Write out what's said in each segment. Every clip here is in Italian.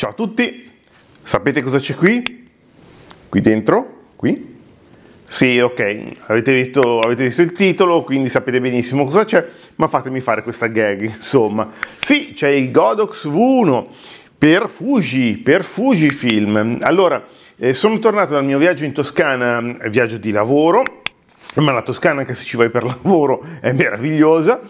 Ciao a tutti, sapete cosa c'è qui? Qui dentro? Qui? Sì, ok, avete visto, avete visto, il titolo, quindi sapete benissimo cosa c'è, ma fatemi fare questa gag, insomma. Sì, c'è il Godox V1 per Fuji, per Fujifilm. Allora, eh, sono tornato dal mio viaggio in Toscana, eh, viaggio di lavoro, ma la Toscana, anche se ci vai per lavoro, è meravigliosa.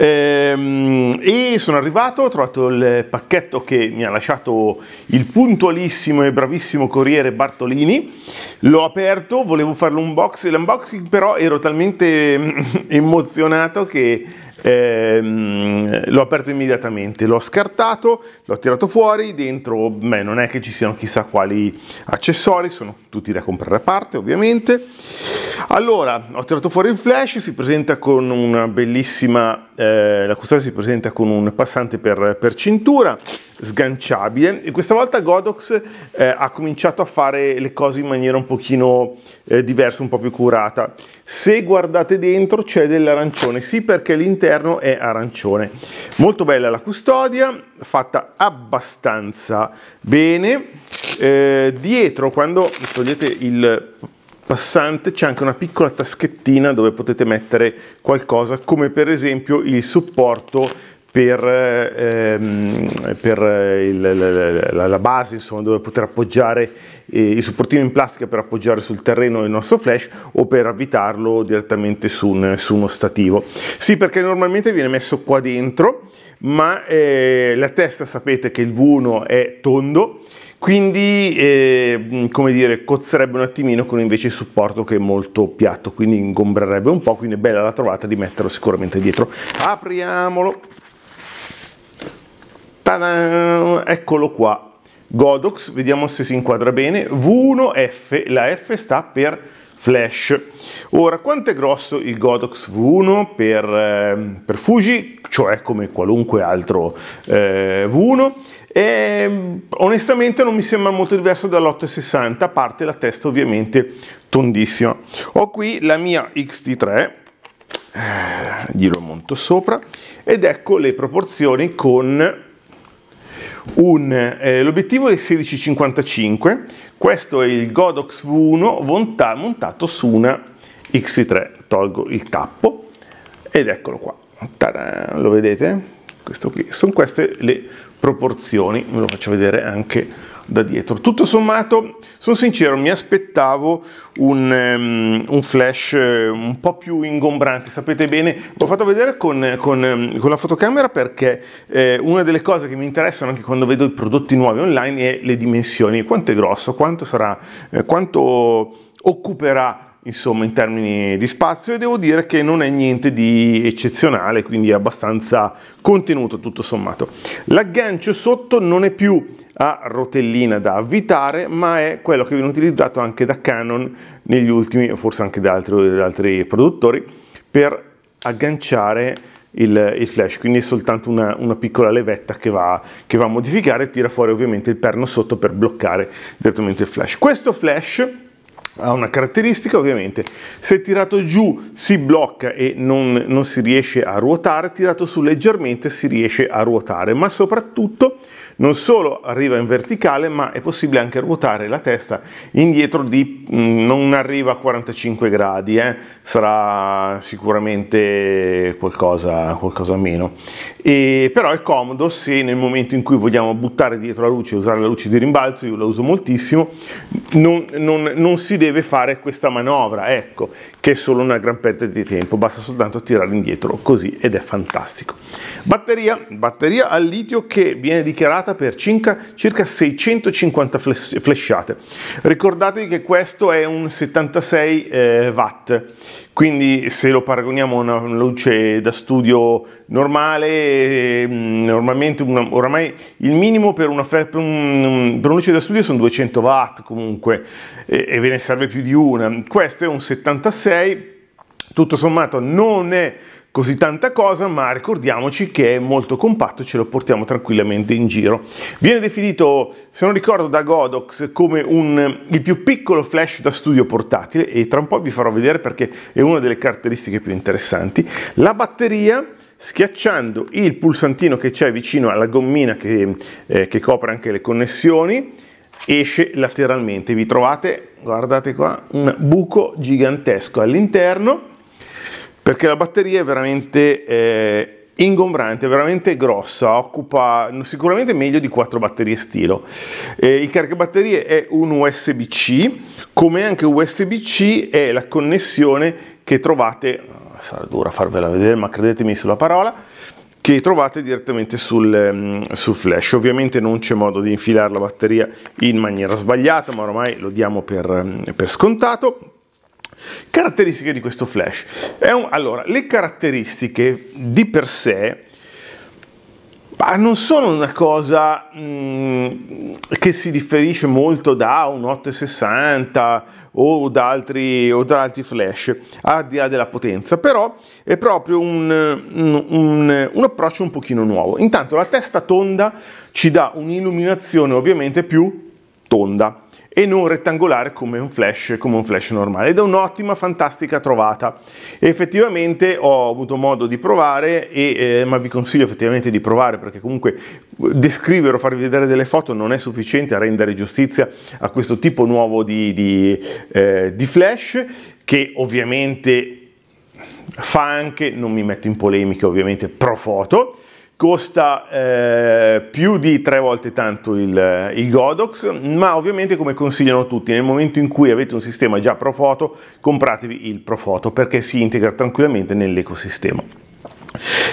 Ehm, e sono arrivato, ho trovato il pacchetto che mi ha lasciato il puntualissimo e bravissimo corriere Bartolini, l'ho aperto, volevo farlo un l'unboxing però ero talmente emozionato che Ehm, l'ho aperto immediatamente, l'ho scartato, l'ho tirato fuori, dentro beh, non è che ci siano chissà quali accessori, sono tutti da comprare a parte ovviamente. Allora, ho tirato fuori il flash, si presenta con una bellissima, eh, la custodia si presenta con un passante per, per cintura, sganciabile e questa volta Godox eh, ha cominciato a fare le cose in maniera un pochino eh, diversa, un po' più curata. Se guardate dentro c'è dell'arancione, sì perché l'interno è arancione. Molto bella la custodia, fatta abbastanza bene. Eh, dietro quando togliete il passante c'è anche una piccola taschettina dove potete mettere qualcosa come per esempio il supporto per, ehm, per il, la, la, base insomma, dove poter appoggiare eh, il supportino in plastica per appoggiare sul terreno il nostro flash o per avvitarlo direttamente su, un, su uno stativo. Sì perché normalmente viene messo qua dentro ma eh, la testa sapete che il V1 è tondo quindi eh, come dire cozzerebbe un attimino con invece il supporto che è molto piatto quindi ingombrerebbe un po' quindi è bella la trovata di metterlo sicuramente dietro apriamolo Tadam! Eccolo qua, Godox, vediamo se si inquadra bene, V1F, la F sta per flash. Ora, quanto è grosso il Godox V1 per, ehm, per Fuji, cioè come qualunque altro eh, V1? E, onestamente non mi sembra molto diverso dall'860, a parte la testa ovviamente tondissima. Ho qui la mia XT3, eh, glielo monto sopra, ed ecco le proporzioni con eh, l'obiettivo è il 1655, questo è il Godox V1 monta montato su una X3. Tolgo il tappo ed eccolo qua. Tada, lo vedete? Questo qui. Sono queste le proporzioni, ve lo faccio vedere anche da dietro. Tutto sommato, sono sincero, mi aspettavo un, um, un flash eh, un po' più ingombrante, sapete bene, l'ho fatto vedere con, con, ehm, con, la fotocamera perché eh, una delle cose che mi interessano anche quando vedo i prodotti nuovi online è le dimensioni, quanto è grosso, quanto sarà, eh, quanto occuperà insomma in termini di spazio e devo dire che non è niente di eccezionale quindi è abbastanza contenuto tutto sommato l'aggancio sotto non è più a rotellina da avvitare, ma è quello che viene utilizzato anche da Canon negli ultimi, forse anche da altri, da altri produttori, per agganciare il, il, flash, quindi è soltanto una, una piccola levetta che va, che va a modificare e tira fuori ovviamente il perno sotto per bloccare direttamente il flash. Questo flash ha una caratteristica ovviamente, se tirato giù si blocca e non, non si riesce a ruotare, tirato su leggermente si riesce a ruotare, ma soprattutto non solo arriva in verticale, ma è possibile anche ruotare la testa indietro di mm, non arriva a 45 gradi, eh? sarà sicuramente qualcosa, qualcosa meno. E, però è comodo se nel momento in cui vogliamo buttare dietro la luce, usare la luce di rimbalzo, io la uso moltissimo, non, non, non si deve fare questa manovra. Ecco, che è solo una gran perdita di tempo, basta soltanto tirare indietro così ed è fantastico. Batteria, batteria al litio che viene dichiarata per circa, circa 650 flesciate. Ricordatevi che questo è un 76 eh, watt, quindi se lo paragoniamo a una luce da studio normale, ehm, normalmente oramai il minimo per una, per, un, per una luce da studio sono 200 watt comunque e, e ve ne serve più di una. Questo è un 76, tutto sommato non è così tanta cosa, ma ricordiamoci che è molto compatto e ce lo portiamo tranquillamente in giro. Viene definito, se non ricordo, da Godox come un, il più piccolo flash da studio portatile e tra un po' vi farò vedere perché è una delle caratteristiche più interessanti. La batteria schiacciando il pulsantino che c'è vicino alla gommina che, eh, che copre anche le connessioni esce lateralmente vi trovate guardate qua un buco gigantesco all'interno perché la batteria è veramente eh, ingombrante, veramente grossa, occupa sicuramente meglio di quattro batterie stilo. Eh, il caricabatterie è un USB-C, come anche USB-C è la connessione che trovate, ah, sarà dura farvela vedere ma credetemi sulla parola, che trovate direttamente sul, ehm, sul flash. Ovviamente non c'è modo di infilare la batteria in maniera sbagliata, ma ormai lo diamo per, ehm, per scontato. Caratteristiche di questo flash. Un, allora, le caratteristiche di per sé non sono una cosa mh, mm, che si differisce molto da un 860 o da altri, o da altri flash, al di là della potenza, però è proprio un, un, un, un approccio un pochino nuovo. Intanto la testa tonda ci dà un'illuminazione ovviamente più tonda e non rettangolare come un flash, come un flash normale. Ed è un'ottima, fantastica trovata. Effettivamente ho avuto modo di provare, e, eh, ma vi consiglio effettivamente di provare perché comunque eh, descrivere o farvi vedere delle foto non è sufficiente a rendere giustizia a questo tipo nuovo di, di, eh, di flash che ovviamente fa anche, non mi metto in polemiche ovviamente, pro foto, costa eh, più di tre volte tanto il, eh, il, Godox, ma ovviamente come consigliano tutti, nel momento in cui avete un sistema già Profoto, compratevi il Profoto perché si integra tranquillamente nell'ecosistema.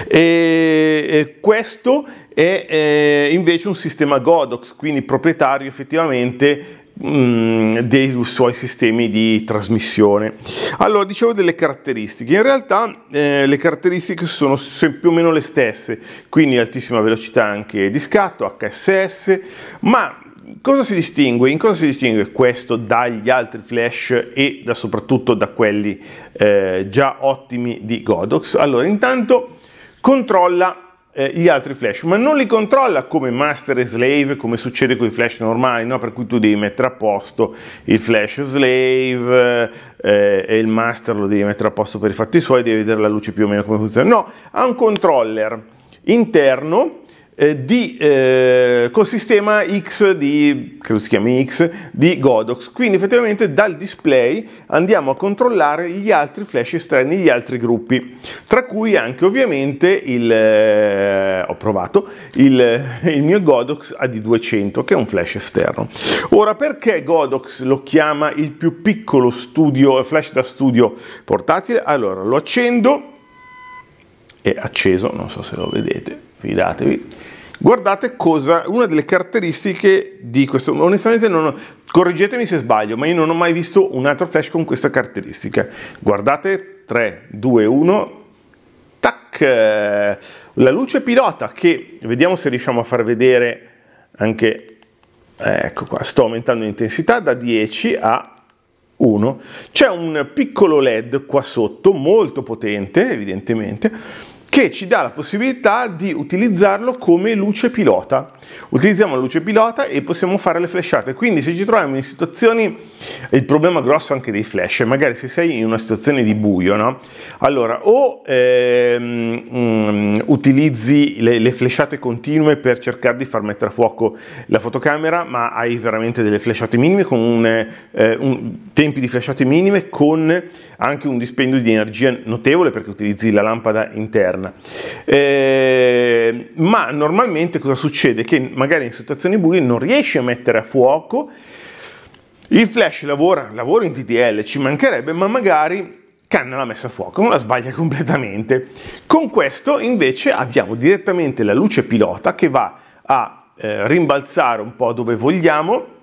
E questo è eh, invece un sistema Godox, quindi proprietario effettivamente Mm, dei suoi sistemi di trasmissione. Allora, dicevo delle caratteristiche, in realtà eh, le caratteristiche sono più o meno le stesse, quindi altissima velocità anche di scatto, HSS, ma cosa si distingue? In cosa si distingue questo dagli altri flash e da, soprattutto da quelli eh, già ottimi di Godox? Allora, intanto controlla eh, gli altri flash, ma non li controlla come master e slave, come succede con i flash normali, no? per cui tu devi mettere a posto il flash slave eh, eh, e il master lo devi mettere a posto per i fatti suoi, devi vedere la luce più o meno come funziona. No, ha un controller interno eh, di, eh, col sistema X di, credo si chiami X, di Godox. Quindi effettivamente dal display andiamo a controllare gli altri flash esterni, gli altri gruppi, tra cui anche ovviamente il, eh, ho provato, il, il mio Godox AD200 che è un flash esterno. Ora perché Godox lo chiama il più piccolo studio, eh, flash da studio portatile? Allora lo accendo, è acceso, non so se lo vedete, fidatevi. Guardate cosa, una delle caratteristiche di questo, onestamente non ho, correggetemi se sbaglio, ma io non ho mai visto un altro flash con questa caratteristica. Guardate, 3, 2, 1, tac, eh, la luce pilota che vediamo se riusciamo a far vedere anche, ecco qua, sto aumentando l'intensità da 10 a 1. C'è un piccolo LED qua sotto, molto potente evidentemente, che ci dà la possibilità di utilizzarlo come luce pilota. Utilizziamo la luce pilota e possiamo fare le flashate. Quindi se ci troviamo in situazioni il problema grosso anche dei flash magari se sei in una situazione di buio, no? allora o ehm, mm, utilizzi le, le flashate continue per cercare di far mettere a fuoco la fotocamera, ma hai veramente delle flashate minime con un, eh, un, tempi di flashate minime con anche un dispendio di energia notevole perché utilizzi la lampada interna. Eh, ma normalmente cosa succede? Che magari in situazioni buie non riesci a mettere a fuoco il flash lavora, lavora in TTL, ci mancherebbe, ma magari canna la messa a fuoco, la sbaglia completamente. Con questo invece abbiamo direttamente la luce pilota che va a eh, rimbalzare un po' dove vogliamo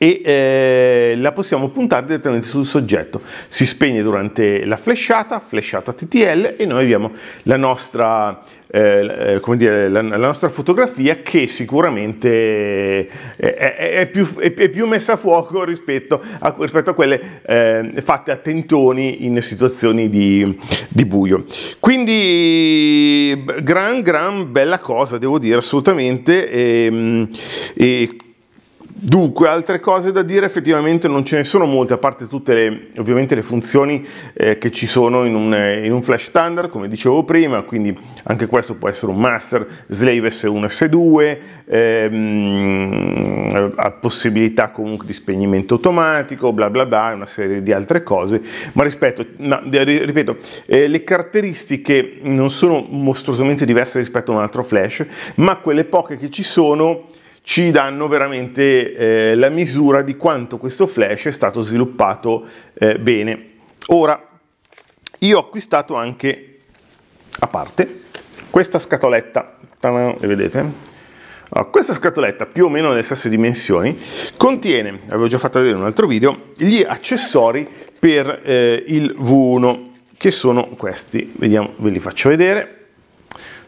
e eh, la possiamo puntare direttamente sul soggetto. Si spegne durante la flashata, flashata TTL e noi abbiamo la nostra eh, eh, come dire, la, la, nostra fotografia che sicuramente eh, è, è, è, più, è più, messa a fuoco rispetto a, rispetto a quelle eh, fatte a tentoni in situazioni di, di, buio. Quindi gran, gran bella cosa, devo dire assolutamente. Ehm, e, e Dunque, altre cose da dire, effettivamente non ce ne sono molte, a parte tutte le, ovviamente le funzioni eh, che ci sono in un, eh, in un, flash standard, come dicevo prima, quindi anche questo può essere un master, slave S1, S2, ehm, ha possibilità comunque di spegnimento automatico, bla bla bla, una serie di altre cose, ma rispetto, no, eh, ripeto, eh, le caratteristiche non sono mostruosamente diverse rispetto a un altro flash, ma quelle poche che ci sono ci danno veramente eh, la misura di quanto questo flash è stato sviluppato eh, bene. Ora, io ho acquistato anche, a parte, questa scatoletta, le vedete? Allora, questa scatoletta, più o meno delle stesse dimensioni, contiene, avevo già fatto vedere in un altro video, gli accessori per eh, il V1, che sono questi, vediamo, ve li faccio vedere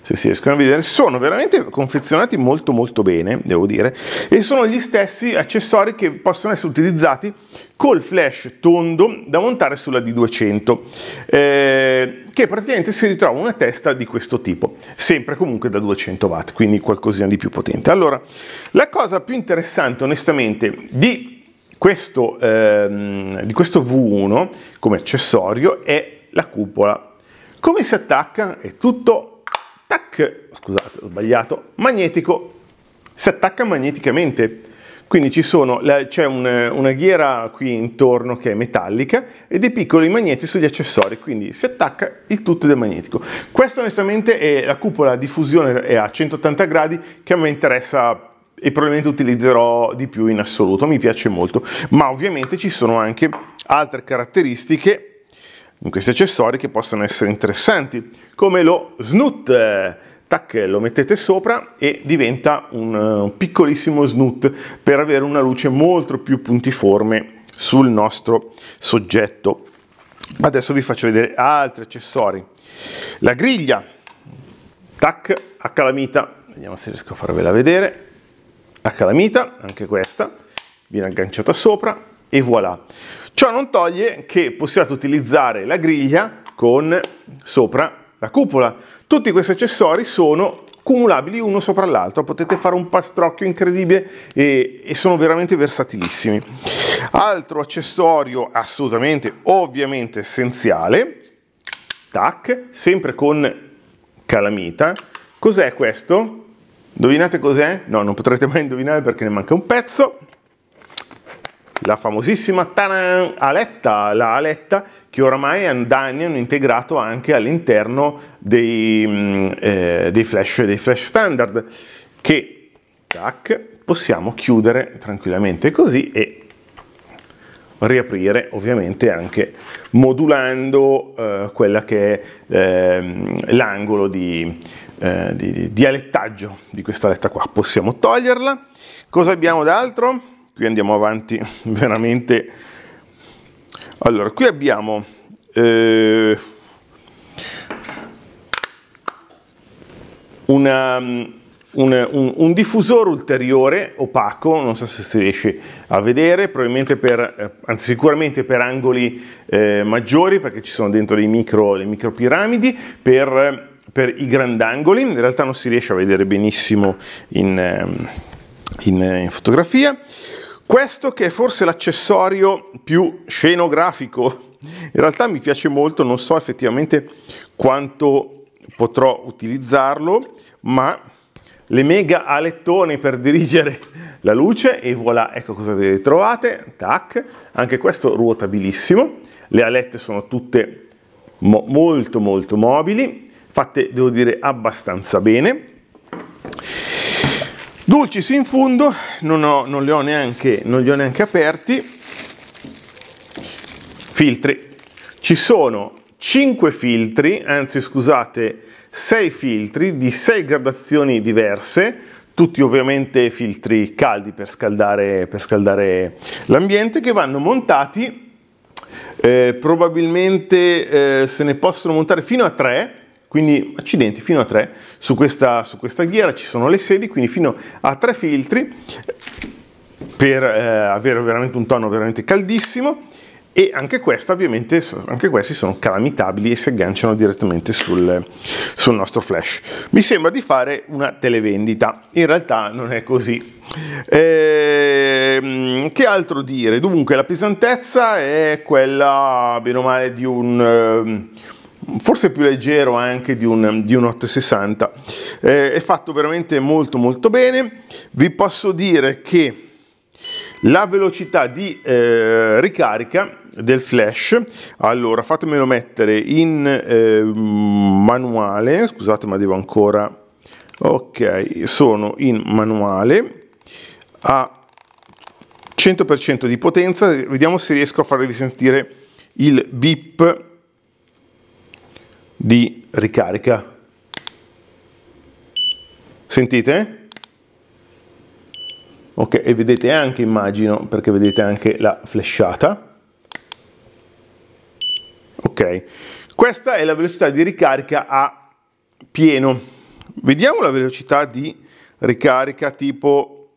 se si riescono a vedere, sono veramente confezionati molto molto bene, devo dire, e sono gli stessi accessori che possono essere utilizzati col flash tondo da montare sulla D200, eh, che praticamente si ritrova una testa di questo tipo, sempre comunque da 200 watt, quindi qualcosina di più potente. Allora, la cosa più interessante onestamente di questo, ehm, di questo V1 come accessorio è la cupola. Come si attacca? È tutto tac, scusate, ho sbagliato, magnetico, si attacca magneticamente. Quindi c'è un, una ghiera qui intorno che è metallica e dei piccoli magneti sugli accessori, quindi si attacca il tutto ed è magnetico. Questa onestamente è la cupola di fusione è a 180 gradi che a me interessa e probabilmente utilizzerò di più in assoluto, mi piace molto, ma ovviamente ci sono anche altre caratteristiche questi accessori che possono essere interessanti, come lo snut. Tac, lo mettete sopra e diventa un eh, piccolissimo snut per avere una luce molto più puntiforme sul nostro soggetto. Adesso vi faccio vedere altri accessori. La griglia, tac, a calamita, vediamo se riesco a farvela vedere, a calamita, anche questa, viene agganciata sopra, e voilà. Ciò non toglie che possiate utilizzare la griglia con sopra la cupola. Tutti questi accessori sono cumulabili uno sopra l'altro, potete fare un pastrocchio incredibile e, e, sono veramente versatilissimi. Altro accessorio assolutamente, ovviamente essenziale, tac, sempre con calamita. Cos'è questo? Indovinate cos'è? No, non potrete mai indovinare perché ne manca un pezzo la famosissima taran, aletta, la aletta che oramai da hanno integrato anche all'interno dei, mm, eh, dei, flash, dei flash standard che tac, possiamo chiudere tranquillamente così e riaprire ovviamente anche modulando eh, quella che è eh, l'angolo di, eh, di, di, alettaggio di questa aletta qua possiamo toglierla cosa abbiamo d'altro? qui andiamo avanti veramente. Allora, qui abbiamo... Eh, una, un, un, un, diffusore ulteriore opaco, non so se si riesce a vedere, probabilmente per, eh, anzi sicuramente per angoli eh, maggiori perché ci sono dentro micro, le micropiramidi, per, per, i grandangoli, in realtà non si riesce a vedere benissimo in, ehm, in, eh, in fotografia, questo che è forse l'accessorio più scenografico, in realtà mi piace molto, non so effettivamente quanto potrò utilizzarlo, ma le mega alettone per dirigere la luce e voilà, ecco cosa trovate, tac, anche questo ruotabilissimo, le alette sono tutte mo molto molto mobili, fatte devo dire abbastanza bene, Dulcis in fondo, non, ho, non, li ho neanche, non li ho neanche aperti. Filtri. Ci sono 5 filtri, anzi scusate, 6 filtri di 6 gradazioni diverse, tutti ovviamente filtri caldi per scaldare, per scaldare l'ambiente, che vanno montati, eh, probabilmente eh, se ne possono montare fino a 3, quindi accidenti fino a 3 su questa, su questa ghiera ci sono le sedi quindi fino a 3 filtri per eh, avere veramente un tono veramente caldissimo e anche, questa, ovviamente anche questi sono calamitabili e si agganciano direttamente sul, sul, nostro flash mi sembra di fare una televendita in realtà non è così ehm, che altro dire dunque la pesantezza è quella bene o male di un eh, forse più leggero anche di un, di un 860 eh, è fatto veramente molto molto bene vi posso dire che la velocità di eh, ricarica del flash allora fatemelo mettere in eh, manuale scusate ma devo ancora ok sono in manuale a 100% di potenza vediamo se riesco a farvi sentire il beep di ricarica. Sentite? Ok, e vedete anche, immagino, perché vedete anche la flashata. Ok, questa è la velocità di ricarica a pieno. Vediamo la velocità di ricarica tipo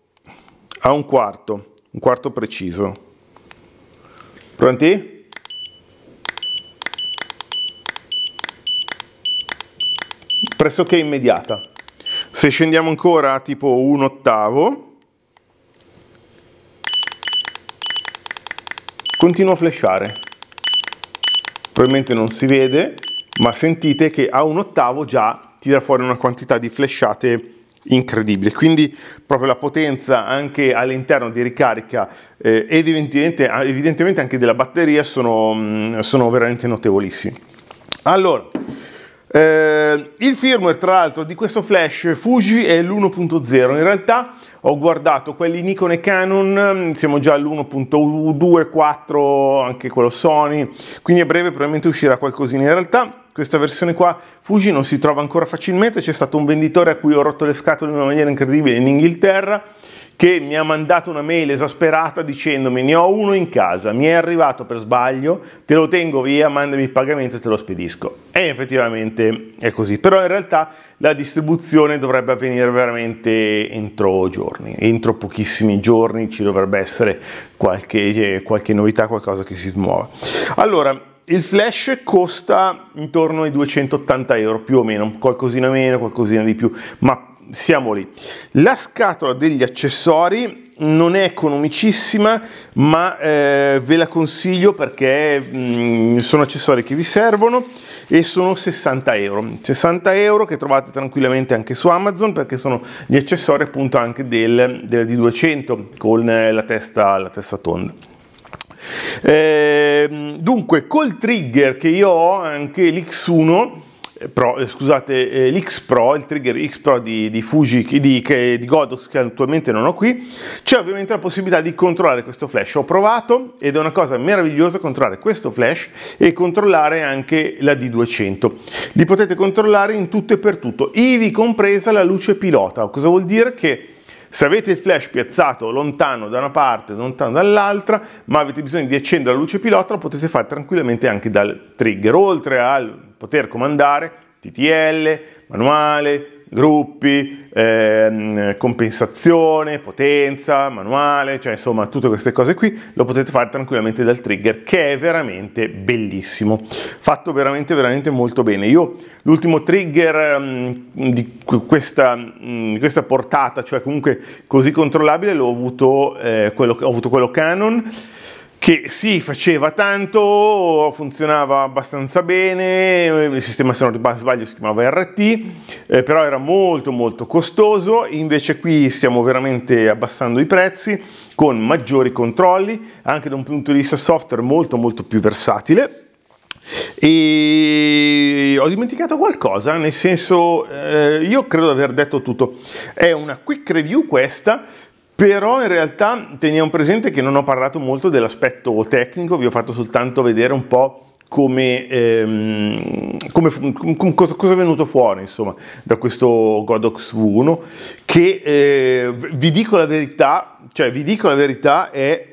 a un quarto, un quarto preciso. Pronti? pressoché immediata. Se scendiamo ancora a tipo un ottavo, continua a flashare. Probabilmente non si vede, ma sentite che a un ottavo già tira fuori una quantità di flashate incredibile. Quindi proprio la potenza anche all'interno di ricarica eh, ed evidentemente anche della batteria sono, mm, sono veramente notevolissimi. Allora, eh, il firmware tra l'altro di questo flash Fuji è l'1.0, in realtà ho guardato quelli Nikon e Canon, mm, siamo già all'1.2, 4, anche quello Sony, quindi a breve probabilmente uscirà qualcosina. In realtà questa versione qua Fuji non si trova ancora facilmente, c'è stato un venditore a cui ho rotto le scatole in una maniera incredibile in Inghilterra, che mi ha mandato una mail esasperata dicendomi ne ho uno in casa, mi è arrivato per sbaglio, te lo tengo via, mandami il pagamento e te lo spedisco. E effettivamente è così, però in realtà la distribuzione dovrebbe avvenire veramente entro giorni, entro pochissimi giorni ci dovrebbe essere qualche, eh, qualche novità, qualcosa che si smuova. Allora, il flash costa intorno ai 280 euro più o meno, qualcosina meno, qualcosina di più, ma siamo lì. La scatola degli accessori non è economicissima, ma eh, ve la consiglio perché mh, mm, sono accessori che vi servono e sono 60 euro. 60 euro che trovate tranquillamente anche su Amazon perché sono gli accessori appunto anche del, del D200 con eh, la testa, la testa tonda. Eh, dunque col trigger che io ho anche l'X1 Pro, scusate, l'X eh, Pro, il trigger X Pro di, di Fuji, di, di Godox che attualmente non ho qui, c'è ovviamente la possibilità di controllare questo flash. Ho provato ed è una cosa meravigliosa controllare questo flash e controllare anche la D200. Li potete controllare in tutto e per tutto, ivi compresa la luce pilota. Cosa vuol dire? Che se avete il flash piazzato lontano da una parte, lontano dall'altra, ma avete bisogno di accendere la luce pilota, lo potete fare tranquillamente anche dal trigger, oltre al poter comandare TTL, manuale, gruppi, ehm, compensazione, potenza, manuale, cioè insomma tutte queste cose qui lo potete fare tranquillamente dal trigger che è veramente bellissimo, fatto veramente veramente molto bene. Io l'ultimo trigger mh, ehm, di, questa, mh, mm, questa, portata, cioè comunque così controllabile, l'ho avuto, eh, quello, ho avuto quello Canon che si sì, faceva tanto, funzionava abbastanza bene, il sistema se non sbaglio si chiamava RT, eh, però era molto molto costoso, invece qui stiamo veramente abbassando i prezzi con maggiori controlli, anche da un punto di vista software molto molto più versatile. E ho dimenticato qualcosa, nel senso eh, io credo di aver detto tutto. È una quick review questa, però in realtà teniamo presente che non ho parlato molto dell'aspetto tecnico, vi ho fatto soltanto vedere un po' come, ehm, come, come cosa, cosa, è venuto fuori insomma, da questo Godox V1 che eh, vi dico la verità, cioè vi dico la verità è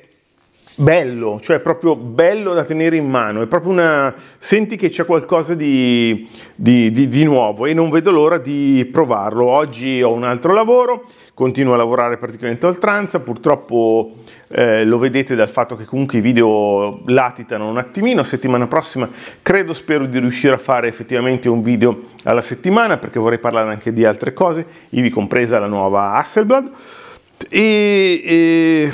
bello, cioè proprio bello da tenere in mano, è proprio una... senti che c'è qualcosa di, di, di, di nuovo e non vedo l'ora di provarlo. Oggi ho un altro lavoro, continuo a lavorare praticamente a oltranza, purtroppo eh, lo vedete dal fatto che comunque i video latitano un attimino, settimana prossima credo, spero di riuscire a fare effettivamente un video alla settimana perché vorrei parlare anche di altre cose, ivi compresa la nuova Hasselblad e, e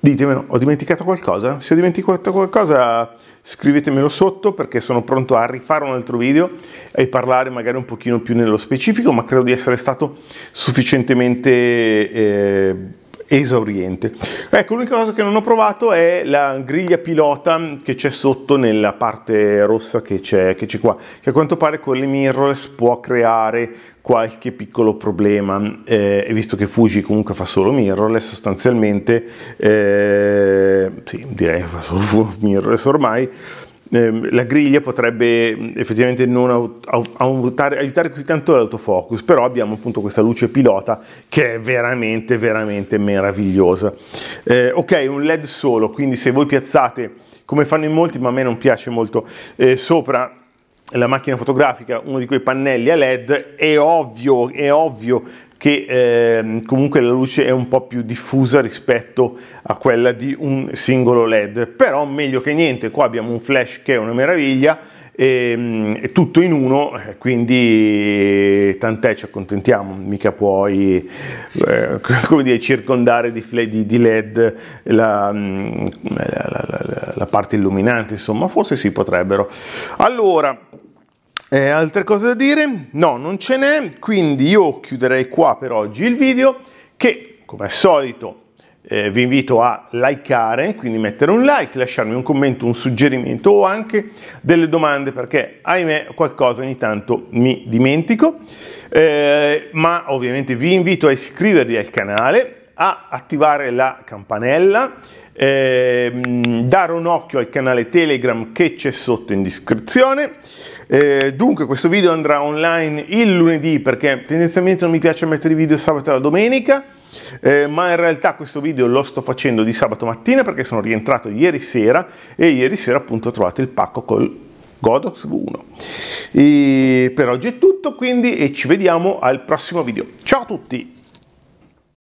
Ditemelo, ho dimenticato qualcosa? Se ho dimenticato qualcosa scrivetemelo sotto perché sono pronto a rifare un altro video e parlare magari un pochino più nello specifico, ma credo di essere stato sufficientemente eh, esauriente. Ecco, l'unica cosa che non ho provato è la griglia pilota che c'è sotto nella parte rossa che c'è, che c'è qua, che a quanto pare con le mirrorless può creare qualche piccolo problema, eh, visto che Fuji comunque fa solo mirrorless sostanzialmente, eh, sì, direi che fa solo mirrorless ormai, Ehm, la griglia potrebbe mm, effettivamente non aiutare, aiutare così tanto l'autofocus, però abbiamo appunto questa luce pilota che è veramente, veramente meravigliosa. Eh, ok, un LED solo, quindi se voi piazzate, come fanno in molti, ma a me non piace molto, eh, sopra la macchina fotografica uno di quei pannelli a LED, è ovvio, è ovvio che eh, comunque la luce è un po' più diffusa rispetto a quella di un singolo LED, però meglio che niente, qua abbiamo un flash che è una meraviglia, e, ehm, e tutto in uno, eh, quindi tant'è ci accontentiamo, mica puoi eh, come dire, circondare di, di, di LED mm, la, la, la, la parte illuminante, insomma forse si potrebbero. Allora, eh, altre cose da dire? No, non ce n'è, quindi io chiuderei qua per oggi il video che, come al solito, eh, vi invito a likeare, quindi mettere un like, lasciarmi un commento, un suggerimento o anche delle domande perché, ahimè, qualcosa ogni tanto mi dimentico. Eh, ma ovviamente vi invito a iscrivervi al canale, a attivare la campanella ehm, dare un occhio al canale Telegram che c'è sotto in descrizione eh, dunque questo video andrà online il lunedì perché tendenzialmente non mi piace mettere i video sabato e la domenica, eh, ma in realtà questo video lo sto facendo di sabato mattina perché sono rientrato ieri sera e ieri sera appunto ho trovato il pacco col Godox V1. E per oggi è tutto quindi e ci vediamo al prossimo video. Ciao a tutti!